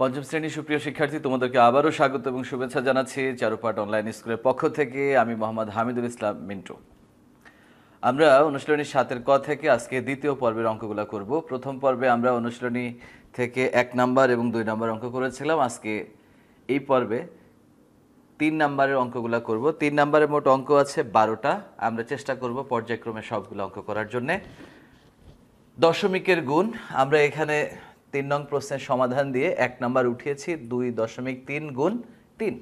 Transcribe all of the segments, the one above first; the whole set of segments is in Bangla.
পঞ্চম শ্রেণীর সুপ্রিয় শিক্ষার্থী তোমাদেরকে আবারও স্বাগত এবং শুভেচ্ছা জানাচ্ছি চারুপাট অনলাইন স্কুলের পক্ষ থেকে আমি মোহাম্মদ হামিদুল ইসলাম মিন্টু আমরা অনুশীলনী সাতের ক থেকে আজকে দ্বিতীয় পর্বের অঙ্কগুলো করব প্রথম পর্বে আমরা অনুশীলনী থেকে এক নাম্বার এবং দুই নাম্বার অঙ্ক করেছিলাম আজকে এই পর্বে তিন নাম্বারের অঙ্কগুলো করব তিন নাম্বারের মোট অঙ্ক আছে বারোটা আমরা চেষ্টা করব পর্যায়ক্রমে সবগুলো অঙ্ক করার জন্যে দশমিকের গুণ আমরা এখানে তিন নং প্রশ্নের সমাধান দিয়ে এক নম্বর উঠিয়েছি দুই দশমিক তিন গুণ তিন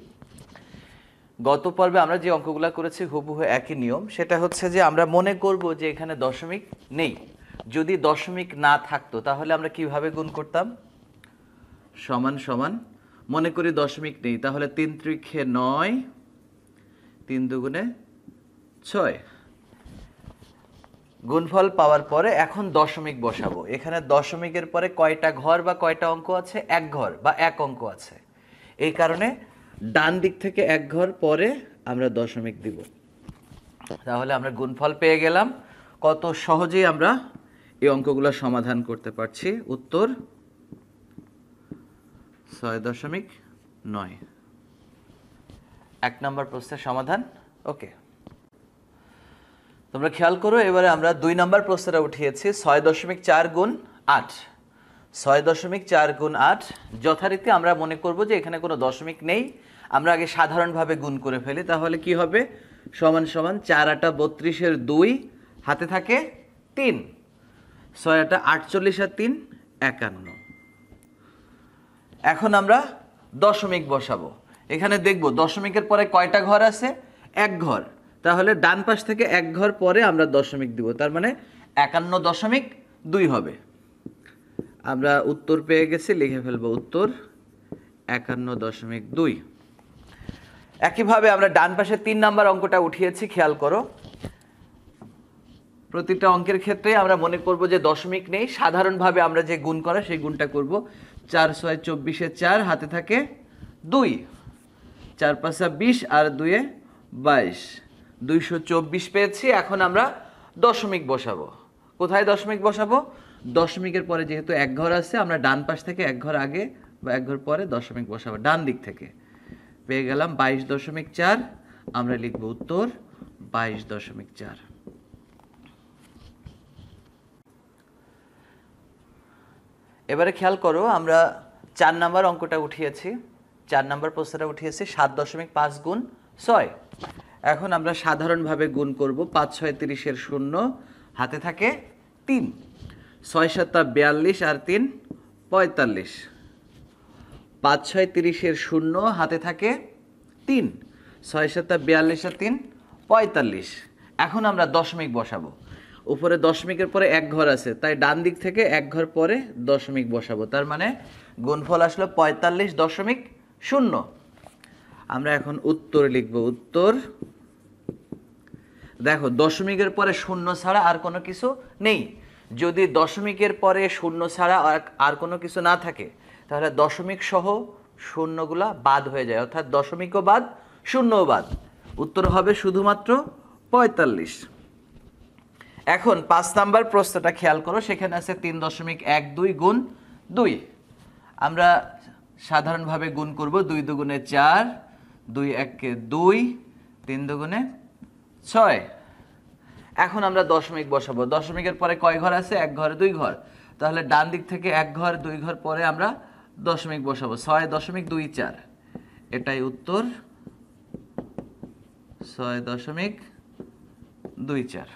গত পর্বে আমরা যে অঙ্কগুলো করেছি হুবহু একই নিয়ম সেটা হচ্ছে যে আমরা মনে করব যে এখানে দশমিক নেই যদি দশমিক না থাকতো তাহলে আমরা কিভাবে গুণ করতাম সমান সমান মনে করি দশমিক নেই তাহলে তিন ত্রিক্ষে নয় তিন দুগুণে ছয় গুণফল পাওয়ার পরে এখন দশমিক বসাবো এখানে দশমিকের পরে কয়টা ঘর বা কয়টা অঙ্ক আছে এক ঘর বা এক অঙ্ক আছে এই কারণে ডান দিক থেকে এক ঘর পরে আমরা দশমিক দিব তাহলে আমরা গুণফল পেয়ে গেলাম কত সহজেই আমরা এই অঙ্কগুলো সমাধান করতে পারছি উত্তর ছয় দশমিক নয় এক নম্বর প্রশ্নের সমাধান ওকে তোমরা খেয়াল করো এবারে আমরা দুই নম্বর প্রশ্নটা উঠিয়েছি ছয় দশমিক চার গুণ আট ছয় দশমিক চার গুণ আট যথারীতি আমরা মনে করব যে এখানে কোনো দশমিক নেই আমরা আগে সাধারণভাবে গুণ করে ফেলি তাহলে কি হবে সমান সমান চার আটা বত্রিশের দুই হাতে থাকে তিন ছয় আটা আটচল্লিশ আর তিন একান্ন এখন আমরা দশমিক বসাবো এখানে দেখব দশমিকের পরে কয়টা ঘর আছে এক ঘর তাহলে ডান পাশ থেকে এক ঘর পরে আমরা দশমিক দিব তার মানে একান্ন দশমিক দুই হবে আমরা উত্তর পেয়ে গেছি লিখে ফেলবো উত্তর একান্ন দশমিক দুই একইভাবে আমরা ডান পাশে তিন নাম্বার অঙ্কটা উঠিয়েছি খেয়াল করো প্রতিটা অঙ্কের ক্ষেত্রে আমরা মনে করব যে দশমিক নেই সাধারণভাবে আমরা যে গুণ করা সেই গুণটা করব চার ছয় চব্বিশে চার হাতে থাকে দুই চার পাঁচা বিশ আর দুয়ে বাইশ দুইশো চব্বিশ পেয়েছি এখন আমরা দশমিক বসাবো কোথায় দশমিক বসাবো দশমিকের পরে যেহেতু এক ঘর আছে আমরা ডান পাশ থেকে এক ঘর আগে বা এক ঘর পরে দশমিক বসাবো ডান দিক থেকে পেয়ে গেলাম বাইশ দশমিক চার আমরা লিখব উত্তর বাইশ দশমিক চার এবারে খেয়াল করো আমরা চার নাম্বার অঙ্কটা উঠিয়েছি চার নাম্বার প্রশ্নটা উঠিয়েছি সাত দশমিক পাঁচ গুণ ছয় এখন আমরা সাধারণভাবে গুণ করব পাঁচ ছয় তিরিশের শূন্য হাতে থাকে তিন ছয় সাতটা বিয়াল্লিশ আর তিন পঁয়তাল্লিশ পাঁচ ছয় তিরিশের শূন্য হাতে থাকে তিন ছয় সাতটা বিয়াল্লিশ আর তিন পঁয়তাল্লিশ এখন আমরা দশমিক বসাবো উপরে দশমিকের পরে এক ঘর আছে তাই ডান দিক থেকে এক ঘর পরে দশমিক বসাবো তার মানে গুণফল আসলো পঁয়তাল্লিশ দশমিক শূন্য আমরা এখন উত্তর লিখব উত্তর দেখো দশমিকের পরে শূন্য ছাড়া আর কোনো কিছু নেই যদি দশমিকের পরে শূন্য ছাড়া আর কোনো কিছু না থাকে তাহলে দশমিক সহ শূন্যগুলা বাদ হয়ে যায় অর্থাৎ দশমিকও বাদ শূন্যও বাদ উত্তর হবে শুধুমাত্র পঁয়তাল্লিশ এখন পাঁচ নাম্বার প্রশ্নটা খেয়াল করো সেখানে আছে তিন দশমিক এক দুই গুণ দুই আমরা সাধারণভাবে গুণ করব দুই দুগুণে চার দুই এককে দুই তিন দুগুণে ছয় এখন আমরা দশমিক বসাবো দশমিকের পরে কয় ঘর আছে এক ঘরে দুই ঘর তাহলে ডান দিক থেকে এক ঘর দুই ঘর পরে আমরা দশমিক বসাবো ছয় দশমিক দুই চার এটাই উত্তর ছয় দশমিক দুই চার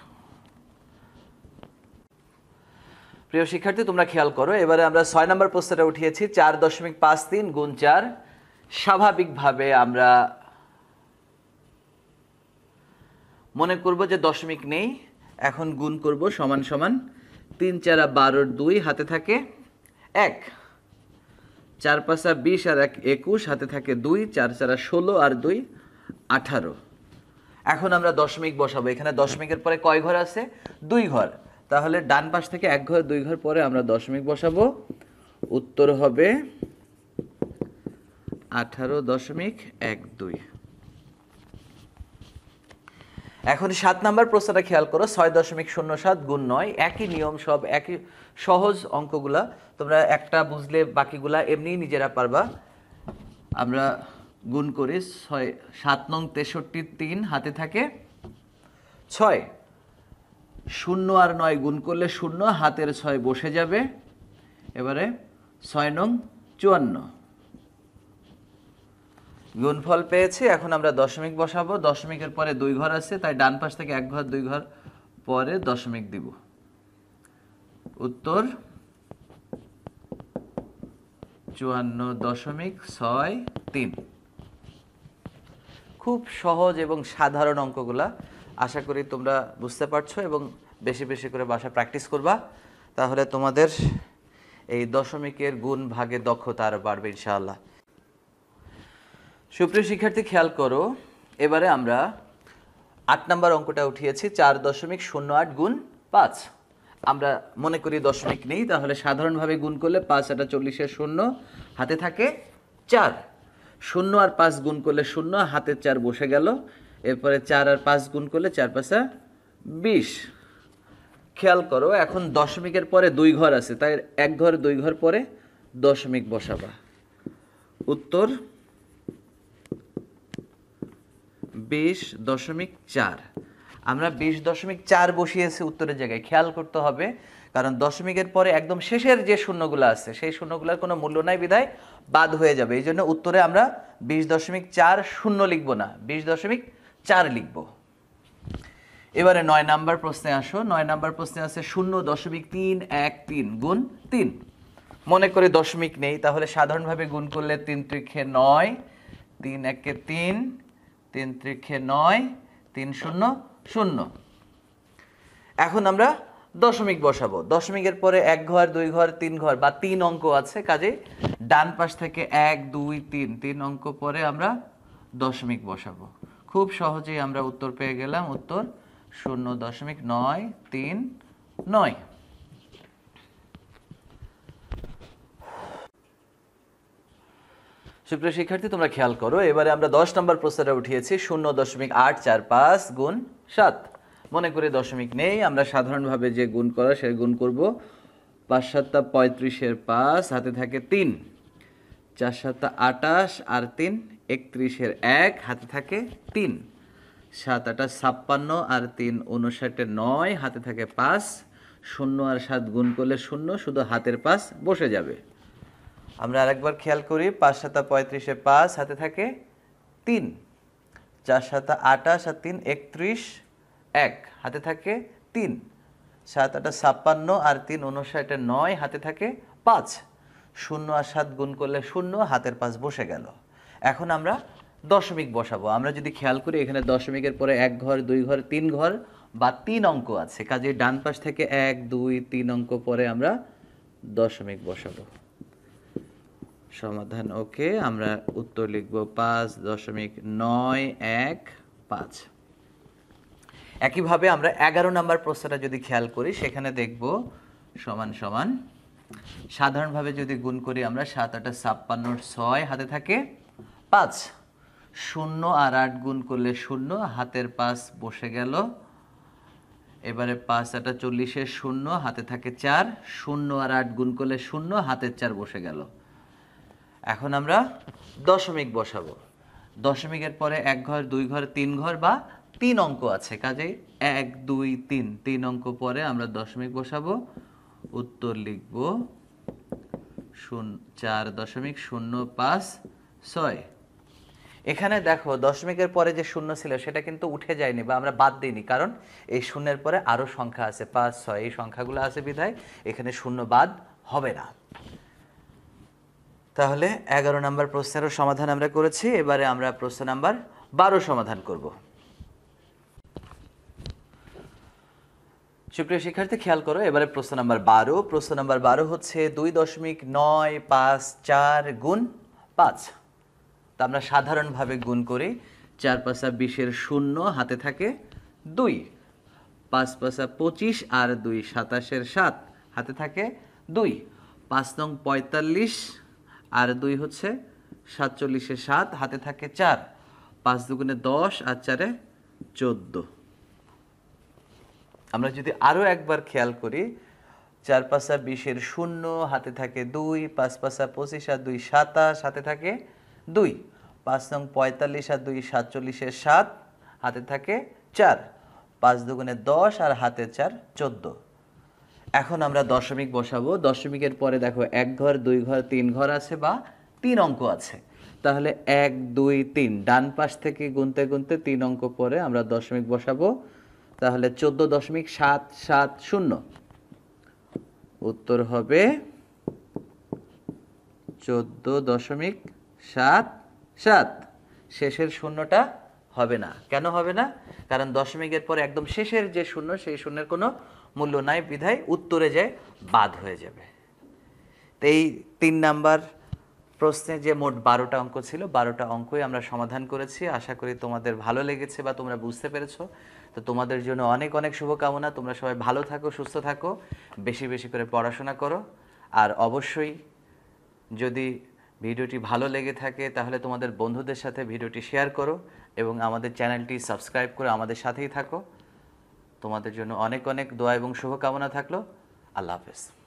প্রিয় শিক্ষার্থী তোমরা খেয়াল করো এবারে আমরা ছয় নম্বর প্রশ্নটা উঠিয়েছি চার দশমিক পাঁচ তিন গুণ চার স্বাভাবিকভাবে আমরা মনে করব যে দশমিক নেই এখন গুণ করব সমান সমান তিন চারা বারোর দুই হাতে থাকে এক চার পাঁচা বিশ আর এক একুশ হাতে থাকে দুই চার চারা ষোলো আর দুই আঠারো এখন আমরা দশমিক বসাবো এখানে দশমিকের পরে কয় ঘর আছে দুই ঘর তাহলে ডান পাশ থেকে এক ঘর দুই ঘর পরে আমরা দশমিক বসাবো উত্তর হবে আঠারো দশমিক এক দুই এখন সাত নাম্বার প্রশ্নটা খেয়াল করো ছয় দশমিক শূন্য সাত গুণ নয় একই নিয়ম সব একই সহজ অঙ্কগুলা তোমরা একটা বুঝলে বাকিগুলা এমনি নিজেরা পারবা আমরা গুণ করি ছয় সাত নং তেষট্টি তিন হাতে থাকে ছয় শূন্য আর নয় গুণ করলে শূন্য হাতের ছয় বসে যাবে এবারে ছয় নং চুয়ান্ন গুণফল পেয়েছি এখন আমরা দশমিক বসাবো দশমিকের পরে দুই ঘর আছে তাই ডান পাশ থেকে এক ঘর দুই ঘর পরে দশমিক দিব উত্তর চুয়ান্ন দশমিক ছয় তিন খুব সহজ এবং সাধারণ অঙ্কগুলা আশা করি তোমরা বুঝতে পারছো এবং বেশি বেশি করে বাসা প্র্যাকটিস করবা তাহলে তোমাদের এই দশমিকের গুণ ভাগে দক্ষতা আরও বাড়বে ইনশাআল্লাহ সুপ্রিয় শিক্ষার্থী খেয়াল করো এবারে আমরা আট নাম্বার অঙ্কটা উঠিয়েছি চার দশমিক শূন্য আট গুণ পাঁচ আমরা মনে করি দশমিক নেই তাহলে সাধারণভাবে গুণ করলে পাঁচ আটা চল্লিশের শূন্য হাতে থাকে চার শূন্য আর পাঁচ গুণ করলে শূন্য হাতে চার বসে গেল এরপরে চার আর পাঁচ গুণ করলে চার পাঁচা বিশ খেয়াল করো এখন দশমিকের পরে দুই ঘর আছে তাই এক ঘর দুই ঘর পরে দশমিক বসাবা উত্তর বিশ দশমিক চার আমরা বিশ দশমিক চার বসিয়েছি উত্তরের জায়গায় খেয়াল করতে হবে কারণ দশমিকের পরে একদম শেষের যে শূন্যগুলো আছে সেই শূন্যগুলোর কোনো মূল্য নাই বিধায় বাদ হয়ে যাবে এই জন্য উত্তরে আমরা বিশ দশমিক চার শূন্য লিখব না বিশ দশমিক চার লিখব এবারে নয় নাম্বার প্রশ্নে আসো নয় নাম্বার প্রশ্নে আছে শূন্য দশমিক তিন এক তিন গুণ তিন মনে করে দশমিক নেই তাহলে সাধারণভাবে গুণ করলে তিন ত্রিক্ষে নয় তিন একে তিন তিন ত্রিক্ষে নয় তিন শূন্য শূন্য এখন আমরা দশমিক বসাবো দশমিকের পরে এক ঘর দুই ঘর তিন ঘর বা তিন অঙ্ক আছে কাজে ডান পাশ থেকে এক দুই তিন তিন অঙ্ক পরে আমরা দশমিক বসাবো খুব সহজেই আমরা উত্তর পেয়ে গেলাম উত্তর শূন্য দশমিক নয় তিন নয় সুপ্রিয় শিক্ষার্থী তোমরা খেয়াল করো এবারে আমরা দশ নম্বর প্রশ্নটা উঠিয়েছি শূন্য দশমিক আট চার পাঁচ গুণ সাত মনে করে দশমিক নেই আমরা সাধারণভাবে যে গুণ করা সে গুণ করব পাঁচ সাতটা পঁয়ত্রিশের পাঁচ হাতে থাকে তিন চার সাতটা আটাশ আর তিন একত্রিশের এক হাতে থাকে তিন সাত আটা ছাপ্পান্ন আর তিন উনষাটে নয় হাতে থাকে পাঁচ শূন্য আর সাত গুণ করলে শূন্য শুধু হাতের পাশ বসে যাবে আমরা আরেকবার খেয়াল করি পাঁচ সাতা পঁয়ত্রিশে পাঁচ হাতে থাকে তিন চার সাতা আটাশ আর তিন একত্রিশ এক হাতে থাকে তিন সাত আটা ছাপ্পান্ন আর তিন উনষাটে নয় হাতে থাকে পাঁচ শূন্য আর সাত গুণ করলে শূন্য হাতের পাঁচ বসে গেল এখন আমরা দশমিক বসাবো আমরা যদি খেয়াল করি এখানে দশমিকের পরে এক ঘর দুই ঘর তিন ঘর বা তিন অঙ্ক আছে কাজে ডান পাশ থেকে এক দুই তিন অঙ্ক পরে আমরা দশমিক বসাবো সমাধান ওকে আমরা উত্তর লিখব পাঁচ দশমিক নয় এক পাঁচ একইভাবে আমরা এগারো নম্বর প্রশ্নটা যদি খেয়াল করি সেখানে দেখব সমান সমান সাধারণভাবে যদি গুণ করি আমরা সাত আটা ছাপ্পান্ন ছয় হাতে থাকে পাঁচ শূন্য আর আট গুণ করলে শূন্য হাতের পাঁচ বসে গেল এবারে পাঁচ আটা চল্লিশের শূন্য হাতে থাকে চার শূন্য আর আট গুণ করলে শূন্য হাতের চার বসে গেল এখন আমরা দশমিক বসাবো দশমিকের পরে এক ঘর দুই ঘর তিন ঘর বা তিন অঙ্ক আছে কাজেই এক দুই তিন তিন অঙ্ক পরে আমরা দশমিক বসাবো উত্তর লিখব শূন্য চার দশমিক শূন্য পাঁচ ছয় এখানে দেখো দশমিকের পরে যে শূন্য ছিল সেটা কিন্তু উঠে যায়নি বা আমরা বাদ দিইনি কারণ এই শূন্যের পরে আরও সংখ্যা আছে পাঁচ ছয় এই সংখ্যাগুলো আছে বিধায় এখানে শূন্য বাদ হবে না তাহলে এগারো নাম্বার প্রশ্নেরও সমাধান আমরা করেছি এবারে আমরা প্রশ্ন নাম্বার বারো সমাধান করব সুপ্রিয় শিক্ষার্থী খেয়াল করো এবারে প্রশ্ন নাম্বার বারো প্রশ্ন নাম্বার বারো হচ্ছে দুই দশমিক নয় পাঁচ চার গুণ পাঁচ তা আমরা সাধারণভাবে গুণ করি চার পাশা বিশের শূন্য হাতে থাকে দুই পাঁচ পাশা পঁচিশ আর দুই সাতাশের সাত হাতে থাকে দুই পাঁচ নং পঁয়তাল্লিশ আর দুই হচ্ছে সাতচল্লিশে সাত হাতে থাকে চার পাঁচ দুগুণে দশ আর চারে চোদ্দ আমরা যদি আরও একবার খেয়াল করি চার পাশা বিশের শূন্য হাতে থাকে দুই পাঁচ পাশা পঁচিশ আর দুই সাতাশ হাতে থাকে দুই পাঁচ নং পঁয়তাল্লিশ আর দুই সাতচল্লিশে সাত হাতে থাকে চার পাঁচ দুগুণে দশ আর হাতে চার চোদ্দো এখন আমরা দশমিক বসাবো দশমিকের পরে দেখো এক ঘর দুই ঘর তিন ঘর আছে বা তিন অঙ্ক আছে তাহলে এক দুই তিন ডান পাশ থেকে গুনতে গুনতে তিন অঙ্ক পরে আমরা দশমিক বসাবো তাহলে চোদ্দ দশমিক সাত সাত শূন্য উত্তর হবে চোদ্দ দশমিক সাত সাত শেষের শূন্যটা হবে না কেন হবে না কারণ দশমিকের পরে একদম শেষের যে শূন্য সেই শূন্যের কোনো মূল্য নাই বিধায় উত্তরে যায় বাদ হয়ে যাবে তো এই তিন নাম্বার প্রশ্নে যে মোট বারোটা অঙ্ক ছিল বারোটা অঙ্কই আমরা সমাধান করেছি আশা করি তোমাদের ভালো লেগেছে বা তোমরা বুঝতে পেরেছো তো তোমাদের জন্য অনেক অনেক শুভকামনা তোমরা সবাই ভালো থাকো সুস্থ থাকো বেশি বেশি করে পড়াশোনা করো আর অবশ্যই যদি ভিডিওটি ভালো লেগে থাকে তাহলে তোমাদের বন্ধুদের সাথে ভিডিওটি শেয়ার করো এবং আমাদের চ্যানেলটি সাবস্ক্রাইব করে আমাদের সাথেই থাকো তোমাদের জন্য অনেক অনেক দোয়া এবং শুভকামনা থাকলো আল্লাহ হাফেজ